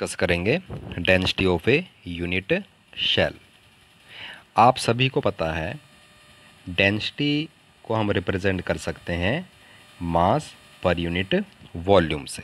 discuss करेंगे density of a unit cell आप सभी को पता है डेंसिटी को हम रिप्रेजेंट कर सकते हैं मास पर यूनिट वॉल्यूम से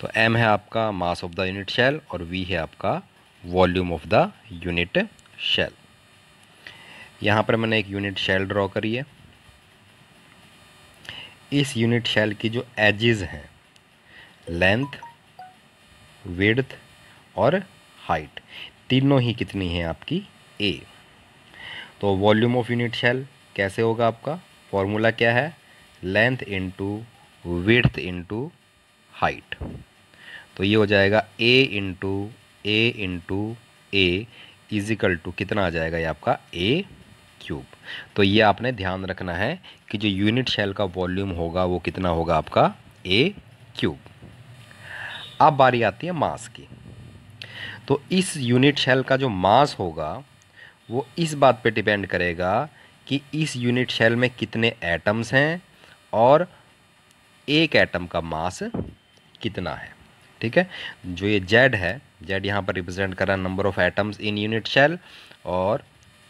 तो एम है आपका mass of the unit cell और वी है आपका volume of the unit cell यहाँ पर मैंने एक यूनिट शेल ड्रॉ करी है इस यूनिट शेल की जो एजेस हैं लेंथ विड्थ और हाइट तीनों ही कितनी है आपकी ए तो वॉल्यूम ऑफ यूनिट शेल कैसे होगा आपका फॉर्मूला क्या है length into width into height तो ये हो जाएगा a into a into a equal to कितना आ जाएगा ये आपका ए क्यूब तो ये आपने ध्यान रखना है कि जो यूनिट शेल का वॉल्यूम होगा वो कितना होगा आपका ए क्यूब अब बारी आती है मास की तो इस यूनिट शेल का जो मास होगा वो इस बात पे डिपेंड करेगा कि इस यूनिट शेल में कितने एटम्स हैं और एक एटम का मास कितना है ठीक है जो ये जेड है जेड यहाँ पर रिप्रेजेंट कर रहा है number of atoms in unit cell और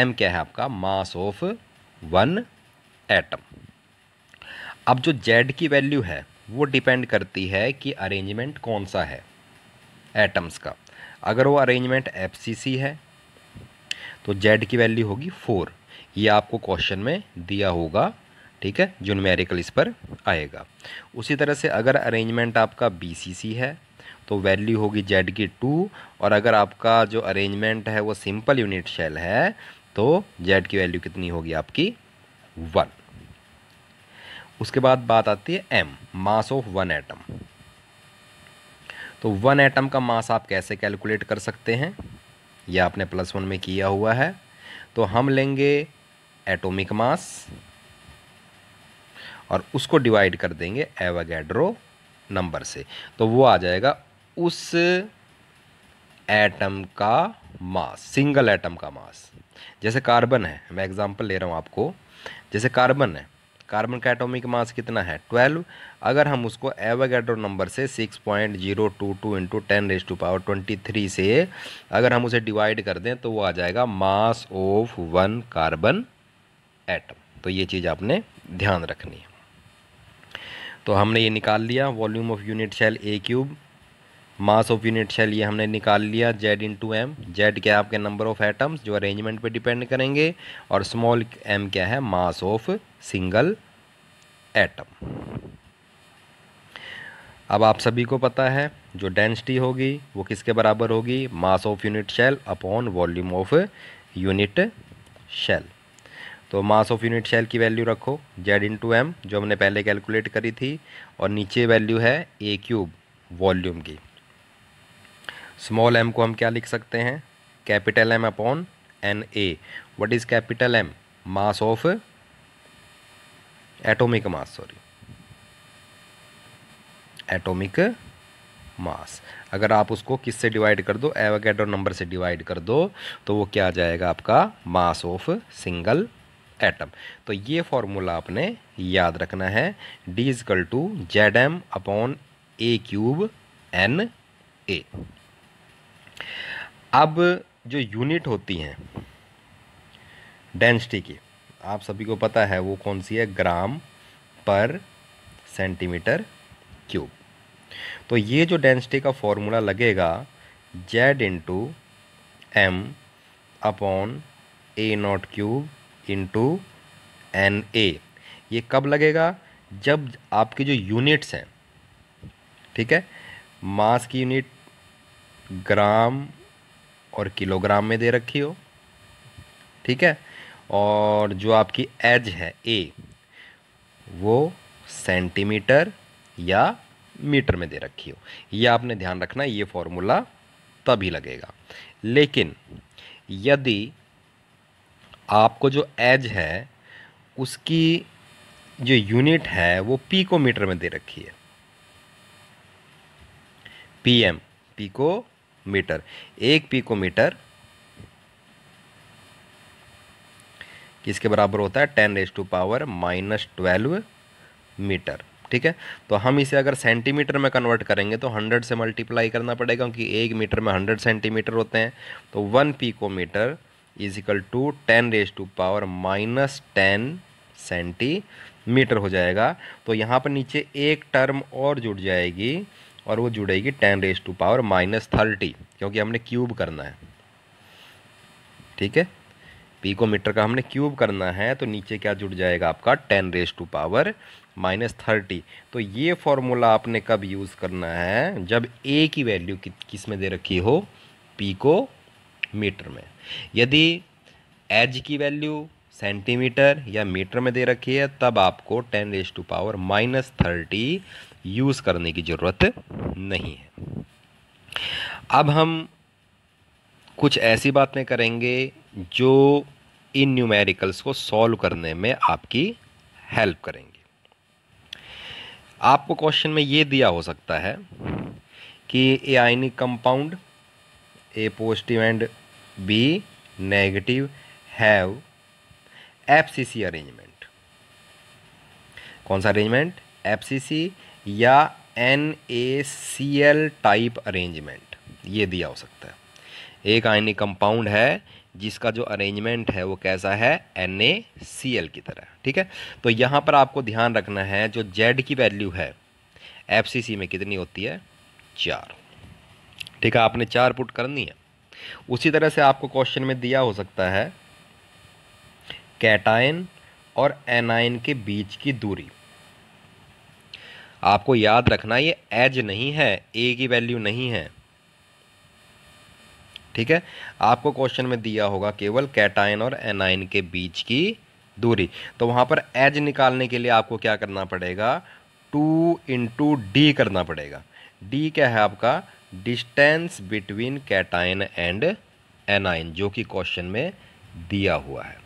एम क्या है आपका मास ऑफ वन एटम अब जो जेड की वैल्यू है वो डिपेंड करती है कि अरेंजमेंट कौन सा है एटम्स का अगर वो अरेंजमेंट एफ है तो जेड की वैल्यू होगी फोर ये आपको क्वेश्चन में दिया होगा ठीक है जो न्यूमेरिकल इस पर आएगा उसी तरह से अगर अरेंजमेंट आपका सी है तो वैल्यू होगी जेड की टू और अगर आपका जो अरेंजमेंट है वो सिंपल यूनिट शेल है तो जेड की वैल्यू कितनी होगी आपकी वन उसके बाद बात आती है M mass of one atom तो वन एटम का मास आप कैसे कैलकुलेट कर सकते हैं यह आपने प्लस वन में किया हुआ है तो हम लेंगे एटॉमिक मास और उसको डिवाइड कर देंगे एवागैड्रो नंबर से तो वो आ जाएगा उस एटम का मास सिंगल एटम का मास जैसे कार्बन है मैं एग्जांपल ले रहा हूँ आपको जैसे कार्बन है कार्बन का एटॉमिक मास कितना है ट्वेल्व अगर हम उसको एवोगैड्रो नंबर से six point zero two two into ten raise to power twenty three से अगर हम उसे डिवाइड कर दें तो वो आ जाएगा mass of one carbon atom तो ये चीज़ आपने ध्यान रखनी है तो हमने ये निकाल लिया volume of unit cell a cube mass of unit cell ये हमने निकाल लिया जेड इंटू एम जेड क्या है आपके नंबर ऑफ एटम्स जो अरेंजमेंट पे डिपेंड करेंगे और स्मॉल एम क्या है मास ऑफ सिंगल एटम अब आप सभी को पता है जो डेंसिटी होगी वो किसके बराबर होगी mass of unit cell upon volume of unit cell तो मास ऑफ यूनिट शेल की वैल्यू रखो जेड टू एम जो हमने पहले कैलकुलेट करी थी और नीचे वैल्यू है ए क्यूब वॉल्यूम की स्मॉल एम को हम क्या लिख सकते हैं capital M upon N A what is capital M mass of atomic mass sorry atomic mass अगर आप उसको किससे डिवाइड कर दो एवागेड्रो नंबर से डिवाइड कर दो तो वो क्या आ जाएगा आपका मास ऑफ सिंगल एटम तो ये फॉर्मूला आपने याद रखना है D equal to Z M upon A cube N A अब जो यूनिट होती हैं डेंसिटी की आप सभी को पता है वो कौन सी है ग्राम पर सेंटीमीटर क्यूब तो ये जो डेंसिटी का फॉर्मूला लगेगा Z into M upon a naught cube into N A ये कब लगेगा जब आपकी जो यूनिट्स हैं ठीक है मास की यूनिट ग्राम और किलोग्राम में दे रखी हो ठीक है और जो आपकी एज है ए वो सेंटीमीटर या मीटर में दे रखी हो ये आपने ध्यान रखना ये फॉर्मूला तभी लगेगा लेकिन यदि आपको जो एज है उसकी जो यूनिट है वो मीटर में दे रखी है पीएम पीको मीटर एक पीकोमीटर किसके बराबर होता है ten raise to power minus twelve metre ठीक है तो हम इसे अगर सेंटीमीटर में कन्वर्ट करेंगे तो हंड्रेड से मल्टीप्लाई करना पड़ेगा क्योंकि एक मीटर में हंड्रेड सेंटीमीटर होते हैं तो one picometre equal to ten raise to power minus ten centimetre हो जाएगा तो यहाँ पर नीचे एक टर्म और जुड़ जाएगी और वो जुड़ेगी ten raise to power minus thirty क्योंकि हमने क्यूब करना है ठीक है पीकोमीटर का हमने क्यूब करना है तो नीचे क्या जुड़ जाएगा आपका ten raise to power minus thirty तो ये फॉर्मूला आपने कब यूज़ करना है जब ए की वैल्यू किस में दे रखी हो पीको मीटर में यदि एज की वैल्यू सेंटीमीटर या मीटर में दे रखी है तब आपको ten raise to power minus thirty use करने की ज़रूरत नहीं है अब हम कुछ ऐसी बातें करेंगे जो इन न्यूमेरिकल्स को सॉल्व करने में आपकी हेल्प करेंगे आपको क्वेश्चन में ये दिया हो सकता है कि a ionic compound a positive and B negative have F C C arrangement कौन सा अरेंजमेंट एफ सी सी या N A C L type arrangement ये दिया हो सकता है एक आयनिक कंपाउंड है जिसका जो अरेंजमेंट है वो कैसा है एन ए सी एल की तरह ठीक है तो यहाँ पर आपको ध्यान रखना है जो जेड की वैल्यू है एफ सी सी में कितनी होती है चार ठीक है आपने चार पुट करनी है उसी तरह से आपको क्वेश्चन में दिया हो सकता है कैटाइन और एनाइन के बीच की दूरी आपको याद रखना ये एज नहीं है ए की वैल्यू नहीं है ठीक है आपको क्वेश्चन में दिया होगा केवल कैटाइन और एनाइन के बीच की दूरी तो वहाँ पर एज निकालने के लिए आपको क्या करना पड़ेगा टू इंटू डी करना पड़ेगा डी क्या है आपका distance between cation and anion जो कि क्वेश्चन में दिया हुआ है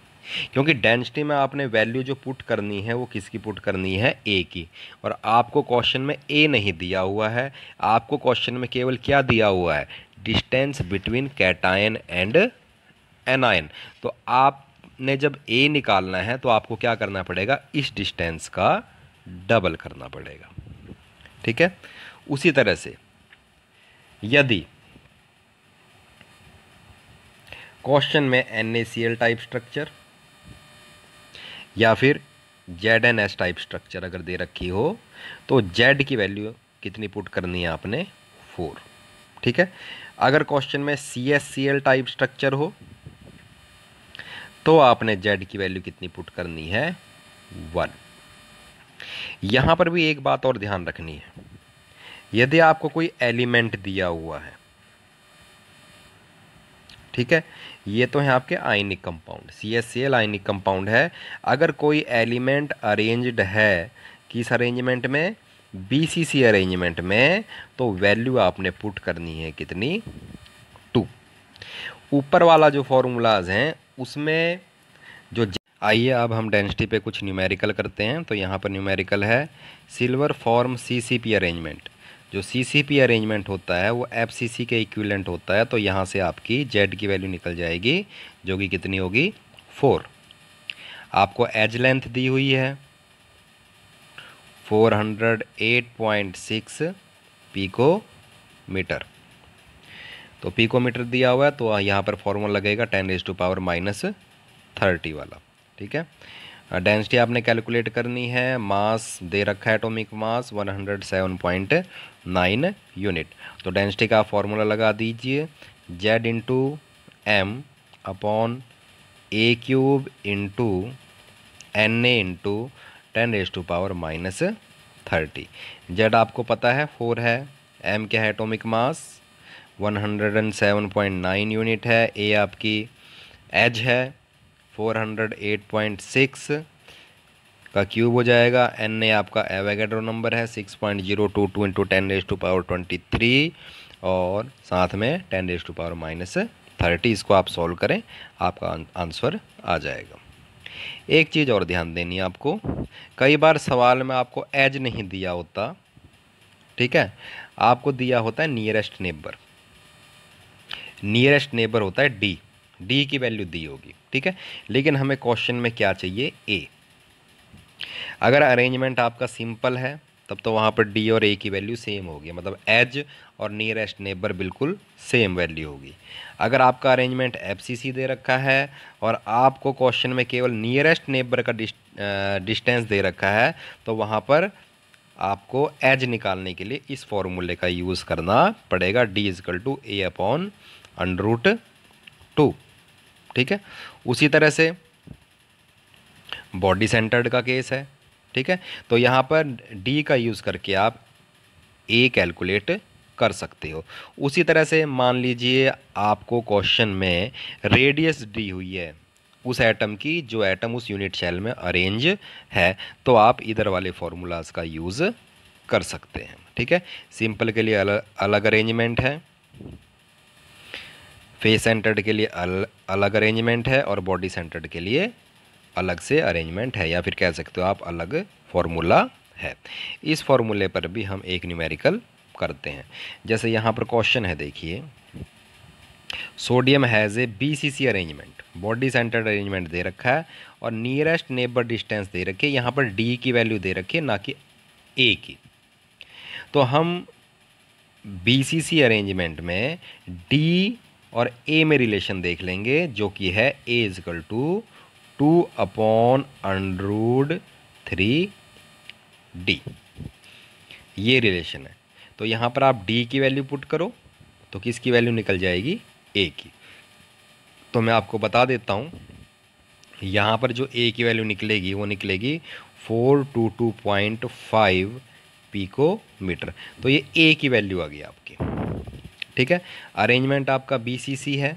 क्योंकि डेंसिटी में आपने वैल्यू जो पुट करनी है वो किसकी पुट करनी है ए की और आपको क्वेश्चन में ए नहीं दिया हुआ है आपको क्वेश्चन में केवल क्या दिया हुआ है distance between cation and anion तो आपने जब ए निकालना है तो आपको क्या करना पड़ेगा इस डिस्टेंस का डबल करना पड़ेगा ठीक है उसी तरह से यदि क्वेश्चन में एन टाइप स्ट्रक्चर या फिर Z N S type structure अगर दे रखी हो तो जेड की वैल्यू कितनी पुट करनी है आपने फोर ठीक है अगर क्वेश्चन में C S C L type structure हो तो आपने जेड की वैल्यू कितनी पुट करनी है वन यहाँ पर भी एक बात और ध्यान रखनी है यदि आपको कोई एलिमेंट दिया हुआ है ठीक है ये तो है आपके ionic compound C S C L ionic compound है अगर कोई एलिमेंट अरेंज्ड है किस अरेंजमेंट में बी सी सी अरेंजमेंट में तो वैल्यू आपने पुट करनी है कितनी टू ऊपर वाला जो फॉर्मूलाज हैं उसमें जो आइए अब हम डेंसिटी पे कुछ न्यूमेरिकल करते हैं तो यहाँ पर न्यूमेरिकल है silver form C C P arrangement जो सीसीपी अरेंजमेंट होता है वो एफसीसी के इक्विलेंट होता है तो यहाँ से आपकी जेड की वैल्यू निकल जाएगी जो कि कितनी होगी फोर आपको एज लेंथ दी हुई है four hundred eight point six picometer तो पीकोमीटर दिया हुआ है तो यहाँ पर फॉर्मूला लगेगा ten raise to power minus thirty वाला ठीक है डेंसिटी uh, आपने कैलकुलेट करनी है मास दे रखा है एटॉमिक मास 107.9 यूनिट तो डेंसिटी का फॉर्मूला लगा दीजिए Z into M upon A cube into N A into ten raise to power minus thirty Z आपको पता है फोर है एम क्या है एटॉमिक मास 107.9 यूनिट है ए आपकी एज है four hundred eight point six का क्यूब हो जाएगा एन ए आपका एवेगेड्रो नंबर है six point zero two two into ten raise to power twenty three और साथ में ten raise to power minus thirty इसको आप सॉल्व करें आपका आंसर आ जाएगा एक चीज़ और ध्यान देनी है आपको कई बार सवाल में आपको एज नहीं दिया होता ठीक है आपको दिया होता है नियरेस्ट नेबर नियरेस्ट नेबर होता है डी डी की वैल्यू दी होगी ठीक है लेकिन हमें क्वेश्चन में क्या चाहिए ए अगर अरेंजमेंट आपका सिंपल है तब तो वहाँ पर डी और ए की वैल्यू सेम होगी मतलब एज और नियरेस्ट नेबर बिल्कुल सेम वैल्यू होगी अगर आपका अरेंजमेंट सी दे रखा है और आपको क्वेश्चन में केवल नियरेस्ट नेबर का डिस्टेंस दे रखा है तो वहाँ पर आपको एज निकालने के लिए इस फॉर्मूले का यूज़ करना पड़ेगा D equal to A upon under root two ठीक है उसी तरह से बॉडी सेंटर्ड का केस है ठीक है तो यहाँ पर डी का यूज़ करके आप ए कैलकुलेट कर सकते हो उसी तरह से मान लीजिए आपको क्वेश्चन में रेडियस डी हुई है उस एटम की जो एटम उस यूनिट शैल में अरेंज है तो आप इधर वाले फॉर्मूलाज का यूज़ कर सकते हैं ठीक है सिंपल के लिए अलग अलग अरेंजमेंट है फेस सेंटर्ड के लिए अल, अलग अरेंजमेंट है और बॉडी सेंटर्ड के लिए अलग से अरेंजमेंट है या फिर कह सकते हो आप अलग फॉर्मूला है इस फॉर्मूले पर भी हम एक न्यूमेरिकल करते हैं जैसे यहाँ पर क्वेश्चन है देखिए sodium has a B C C arrangement body centred arrangement दे रखा है और नियरेस्ट नेबर डिस्टेंस दे रखी है यहाँ पर डी की वैल्यू दे रखी है ना कि ए की तो हम बी सी सी अरेंजमेंट में डी और ए में रिलेशन देख लेंगे जो कि है A equal to two upon under root three D ये रिलेशन है तो यहाँ पर आप डी की वैल्यू पुट करो तो किसकी वैल्यू निकल जाएगी ए की तो मैं आपको बता देता हूँ यहाँ पर जो ए की वैल्यू निकलेगी वो निकलेगी four two two point five picometer तो ये ए की वैल्यू आ गई आपकी ठीक है अरेंजमेंट आपका बी सी सी है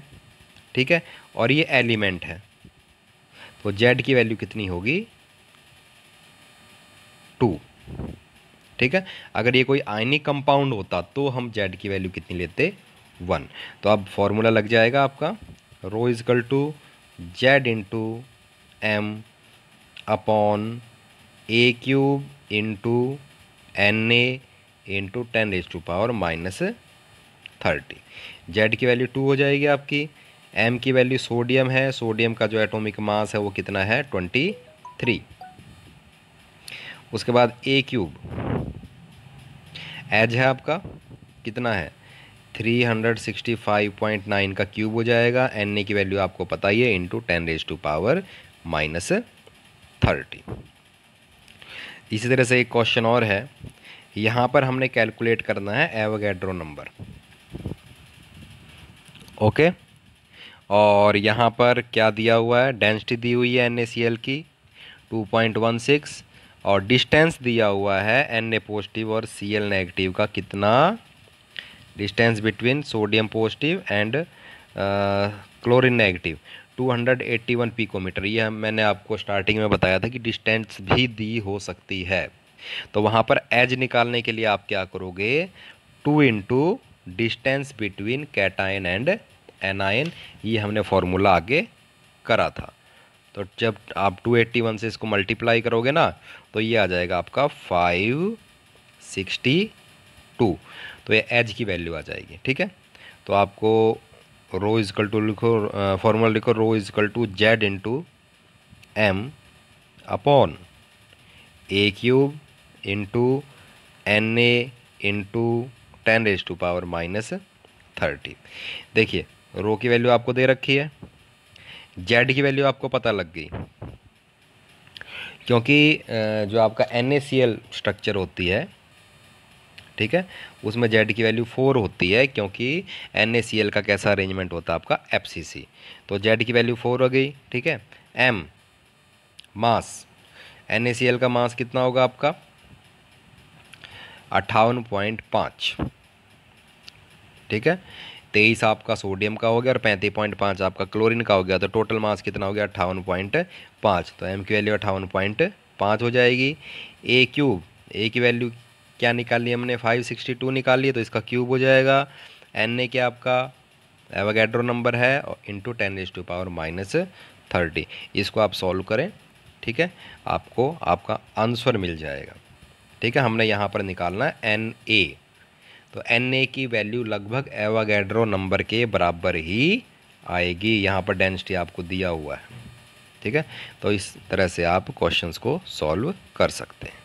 ठीक है और ये एलिमेंट है तो जेड की वैल्यू कितनी होगी टू ठीक है अगर ये कोई आयनिक कंपाउंड होता तो हम जेड की वैल्यू कितनी लेते वन तो अब फॉर्मूला लग जाएगा आपका rho equal to Z into M upon A cube into N A into ten raise to power minus thirty Z की वैल्यू टू हो जाएगी आपकी एम की वैल्यू सोडियम है सोडियम का जो एटॉमिक मास है वो कितना है ट्वेंटी थ्री उसके बाद ए क्यूब एज है आपका कितना है three hundred sixty five point nine का क्यूब हो जाएगा एन ए की वैल्यू आपको पता ही है into ten raise to power minus thirty इसी तरह से एक क्वेश्चन और है यहाँ पर हमने कैलकुलेट करना है एवोगैड्रो नंबर ओके और यहाँ पर क्या दिया हुआ है डेंसिटी दी हुई है एन की 2.16 और डिस्टेंस दिया हुआ है एन ए पॉजिटिव और सी एल नेगेटिव का कितना distance between sodium positive and chlorine negative 281 picometer ये मैंने आपको स्टार्टिंग में बताया था कि डिस्टेंस भी दी हो सकती है तो वहाँ पर एज निकालने के लिए आप क्या करोगे two into distance between cation and anion ये हमने फॉर्मूला आगे करा था तो जब आप 281 से इसको मल्टीप्लाई करोगे ना तो ये आ जाएगा आपका 562 तो ये एज की वैल्यू आ जाएगी ठीक है तो आपको रो इजकल टू लिखो फॉर्मूला लिखो rho equal to Z into M upon A cube into N A into ten raise to power minus thirty देखिए रो की वैल्यू आपको दे रखी है जेड की वैल्यू आपको पता लग गई क्योंकि जो आपका एन स्ट्रक्चर होती है ठीक है उसमें जेड की वैल्यू फोर होती है क्योंकि एन का कैसा अरेंजमेंट होता है आपका एफ तो जेड की वैल्यू फोर हो गई ठीक है एम मास एन का मास कितना होगा आपका अट्ठावन पॉइंट पाँच ठीक है तेईस आपका सोडियम का हो गया और पैंतीस पॉइंट पाँच आपका क्लोरीन का हो गया तो टोटल मास कितना हो गया अट्ठावन पॉइंट पाँच तो एम की वैल्यू अट्ठावन पॉइंट पाँच हो जाएगी ए क्यूब ए की वैल्यू क्या निकाली हमने फाइव सिक्सटी टू निकाली तो इसका क्यूब हो जाएगा एन ए क्या आपका एवागेड्रो नंबर है और into ten is to power minus thirty इसको आप सॉल्व करें ठीक है आपको आपका आंसर मिल जाएगा ठीक है हमने यहाँ पर निकालना है एन ए तो एन ए की वैल्यू लगभग एवागैड्रो नंबर के बराबर ही आएगी यहाँ पर डेंसिटी आपको दिया हुआ है ठीक है तो इस तरह से आप क्वेश्चंस को सॉल्व कर सकते हैं